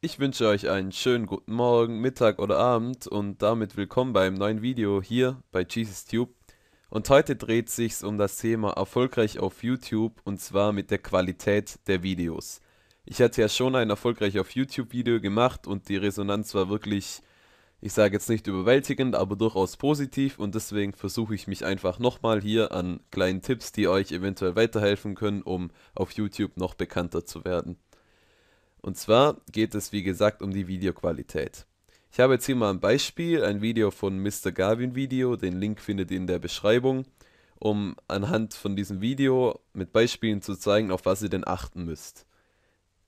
Ich wünsche euch einen schönen guten Morgen, Mittag oder Abend und damit willkommen beim neuen Video hier bei Jesus Tube. Und heute dreht sich's um das Thema erfolgreich auf YouTube und zwar mit der Qualität der Videos. Ich hatte ja schon ein erfolgreich auf YouTube Video gemacht und die Resonanz war wirklich, ich sage jetzt nicht überwältigend, aber durchaus positiv und deswegen versuche ich mich einfach nochmal hier an kleinen Tipps, die euch eventuell weiterhelfen können, um auf YouTube noch bekannter zu werden. Und zwar geht es wie gesagt um die Videoqualität. Ich habe jetzt hier mal ein Beispiel, ein Video von Mr. Garvin Video, den Link findet ihr in der Beschreibung, um anhand von diesem Video mit Beispielen zu zeigen, auf was ihr denn achten müsst.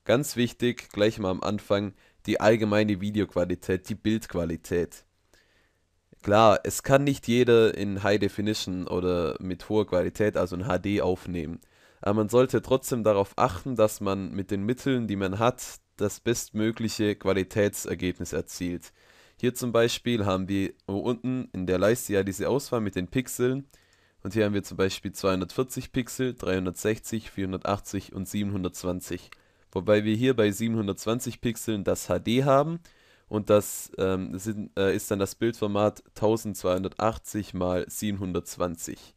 Ganz wichtig, gleich mal am Anfang, die allgemeine Videoqualität, die Bildqualität. Klar, es kann nicht jeder in High Definition oder mit hoher Qualität, also in HD aufnehmen. Aber man sollte trotzdem darauf achten, dass man mit den Mitteln, die man hat, das bestmögliche Qualitätsergebnis erzielt. Hier zum Beispiel haben wir unten in der Leiste ja diese Auswahl mit den Pixeln. Und hier haben wir zum Beispiel 240 Pixel, 360, 480 und 720. Wobei wir hier bei 720 Pixeln das HD haben und das ähm, sind, äh, ist dann das Bildformat 1280 x 720.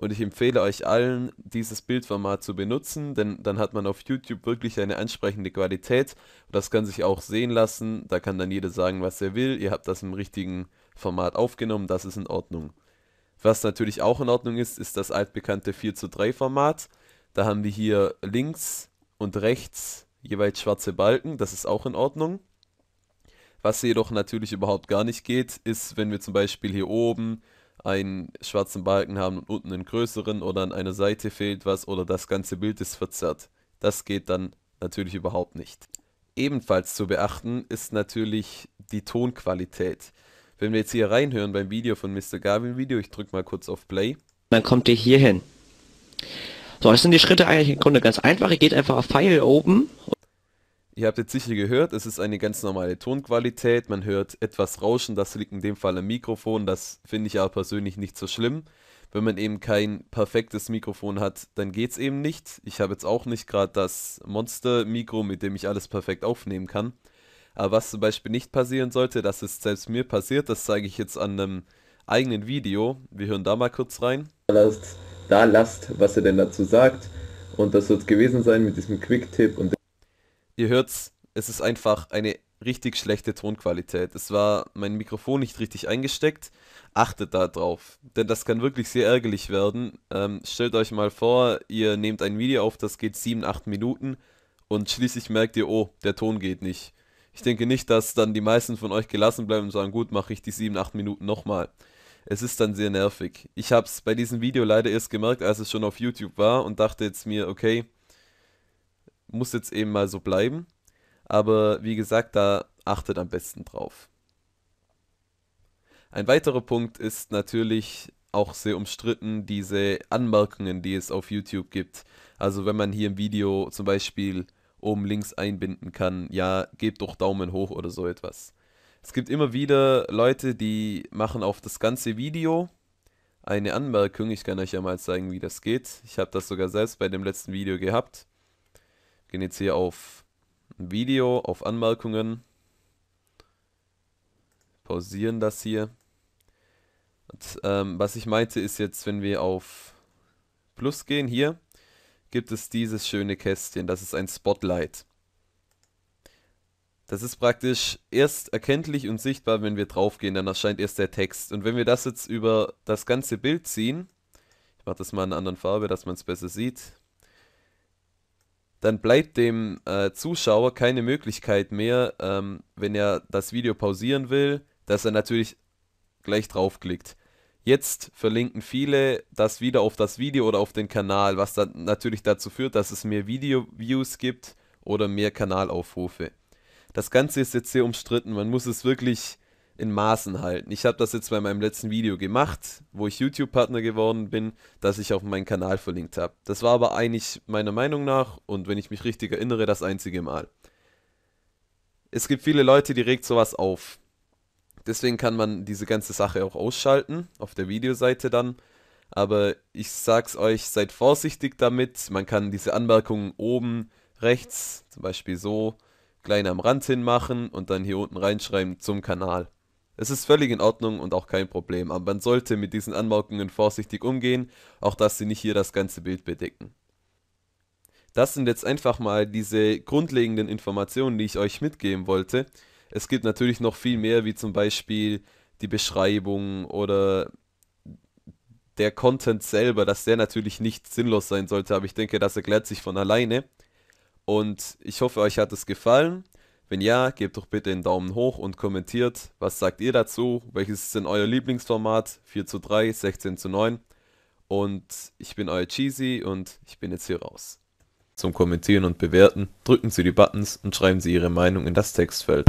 Und ich empfehle euch allen, dieses Bildformat zu benutzen, denn dann hat man auf YouTube wirklich eine ansprechende Qualität. Das kann sich auch sehen lassen. Da kann dann jeder sagen, was er will. Ihr habt das im richtigen Format aufgenommen. Das ist in Ordnung. Was natürlich auch in Ordnung ist, ist das altbekannte 4 zu 3 Format. Da haben wir hier links und rechts jeweils schwarze Balken. Das ist auch in Ordnung. Was jedoch natürlich überhaupt gar nicht geht, ist, wenn wir zum Beispiel hier oben einen schwarzen Balken haben und unten einen größeren oder an einer Seite fehlt was oder das ganze Bild ist verzerrt. Das geht dann natürlich überhaupt nicht. Ebenfalls zu beachten ist natürlich die Tonqualität. Wenn wir jetzt hier reinhören beim Video von Mr. Garvin Video, ich drücke mal kurz auf Play. Dann kommt ihr hier hin. So, das sind die Schritte eigentlich im Grunde ganz einfach. Ihr geht einfach auf File Open Ihr habt jetzt sicher gehört, es ist eine ganz normale Tonqualität. Man hört etwas Rauschen, das liegt in dem Fall am Mikrofon. Das finde ich aber persönlich nicht so schlimm. Wenn man eben kein perfektes Mikrofon hat, dann geht es eben nicht. Ich habe jetzt auch nicht gerade das Monster-Mikro, mit dem ich alles perfekt aufnehmen kann. Aber was zum Beispiel nicht passieren sollte, das ist selbst mir passiert, das zeige ich jetzt an einem eigenen Video. Wir hören da mal kurz rein. Da lasst, was er denn dazu sagt. Und das wird es gewesen sein mit diesem Quick-Tipp und Ihr hört's, es ist einfach eine richtig schlechte Tonqualität. Es war mein Mikrofon nicht richtig eingesteckt. Achtet da drauf, denn das kann wirklich sehr ärgerlich werden. Ähm, stellt euch mal vor, ihr nehmt ein Video auf, das geht 7, 8 Minuten und schließlich merkt ihr, oh, der Ton geht nicht. Ich denke nicht, dass dann die meisten von euch gelassen bleiben und sagen, gut, mache ich die 7, 8 Minuten nochmal. Es ist dann sehr nervig. Ich habe es bei diesem Video leider erst gemerkt, als es schon auf YouTube war und dachte jetzt mir, okay, muss jetzt eben mal so bleiben. Aber wie gesagt, da achtet am besten drauf. Ein weiterer Punkt ist natürlich auch sehr umstritten, diese Anmerkungen, die es auf YouTube gibt. Also wenn man hier im Video zum Beispiel oben links einbinden kann, ja, gebt doch Daumen hoch oder so etwas. Es gibt immer wieder Leute, die machen auf das ganze Video eine Anmerkung. Ich kann euch ja mal zeigen, wie das geht. Ich habe das sogar selbst bei dem letzten Video gehabt. Gehen jetzt hier auf Video, auf Anmerkungen. Pausieren das hier. Und, ähm, was ich meinte ist jetzt, wenn wir auf Plus gehen, hier gibt es dieses schöne Kästchen. Das ist ein Spotlight. Das ist praktisch erst erkenntlich und sichtbar, wenn wir drauf gehen, dann erscheint erst der Text. Und wenn wir das jetzt über das ganze Bild ziehen, ich mache das mal in einer anderen Farbe, dass man es besser sieht dann bleibt dem äh, Zuschauer keine Möglichkeit mehr, ähm, wenn er das Video pausieren will, dass er natürlich gleich draufklickt. Jetzt verlinken viele das wieder auf das Video oder auf den Kanal, was dann natürlich dazu führt, dass es mehr Video-Views gibt oder mehr Kanalaufrufe. Das Ganze ist jetzt sehr umstritten. Man muss es wirklich in Maßen halten. Ich habe das jetzt bei meinem letzten Video gemacht, wo ich YouTube-Partner geworden bin, das ich auf meinen Kanal verlinkt habe. Das war aber eigentlich meiner Meinung nach und wenn ich mich richtig erinnere, das einzige Mal. Es gibt viele Leute, die regt sowas auf. Deswegen kann man diese ganze Sache auch ausschalten, auf der Videoseite dann. Aber ich sag's euch, seid vorsichtig damit. Man kann diese Anmerkungen oben rechts, zum Beispiel so, klein am Rand hin machen und dann hier unten reinschreiben zum Kanal. Es ist völlig in Ordnung und auch kein Problem, aber man sollte mit diesen Anmerkungen vorsichtig umgehen, auch dass sie nicht hier das ganze Bild bedecken. Das sind jetzt einfach mal diese grundlegenden Informationen, die ich euch mitgeben wollte. Es gibt natürlich noch viel mehr, wie zum Beispiel die Beschreibung oder der Content selber, dass der natürlich nicht sinnlos sein sollte, aber ich denke, das erklärt sich von alleine. Und ich hoffe, euch hat es gefallen. Wenn ja, gebt doch bitte einen Daumen hoch und kommentiert, was sagt ihr dazu, welches ist denn euer Lieblingsformat, 4 zu 3, 16 zu 9. Und ich bin euer Cheesy und ich bin jetzt hier raus. Zum Kommentieren und Bewerten drücken Sie die Buttons und schreiben Sie Ihre Meinung in das Textfeld.